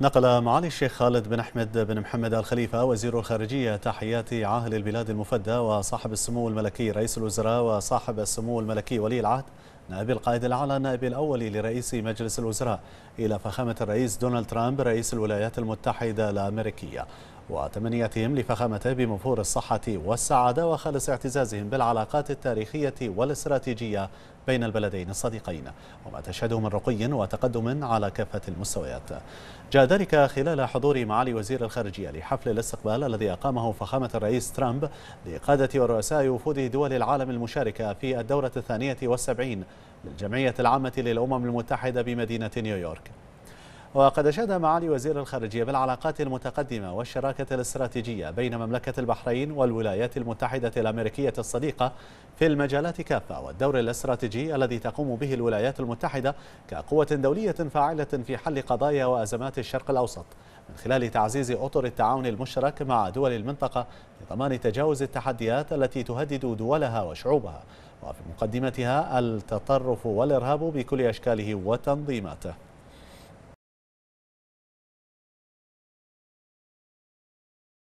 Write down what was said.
نقل معالي الشيخ خالد بن أحمد بن محمد الخليفة وزير الخارجية تحيات عاهل البلاد المفدى وصاحب السمو الملكي رئيس الوزراء وصاحب السمو الملكي ولي العهد نائب القائد الأعلى نائب الأول لرئيس مجلس الوزراء إلى فخامة الرئيس دونالد ترامب رئيس الولايات المتحدة الأمريكية وتمنياتهم لفخامته بمفور الصحة والسعادة وخالص اعتزازهم بالعلاقات التاريخية والاستراتيجية بين البلدين الصديقين وما تشهده من رقي وتقدم على كافة المستويات جاء ذلك خلال حضور معالي وزير الخارجية لحفل الاستقبال الذي أقامه فخامة الرئيس ترامب لقادة ورؤساء وفود دول العالم المشاركة في الدورة الثانية والسبعين للجمعية العامة للأمم المتحدة بمدينة نيويورك وقد أشاد معالي وزير الخارجية بالعلاقات المتقدمة والشراكة الاستراتيجية بين مملكة البحرين والولايات المتحدة الأمريكية الصديقة في المجالات كافة والدور الاستراتيجي الذي تقوم به الولايات المتحدة كقوة دولية فاعلة في حل قضايا وأزمات الشرق الأوسط من خلال تعزيز أطر التعاون المشترك مع دول المنطقة لضمان تجاوز التحديات التي تهدد دولها وشعوبها وفي مقدمتها التطرف والإرهاب بكل أشكاله وتنظيماته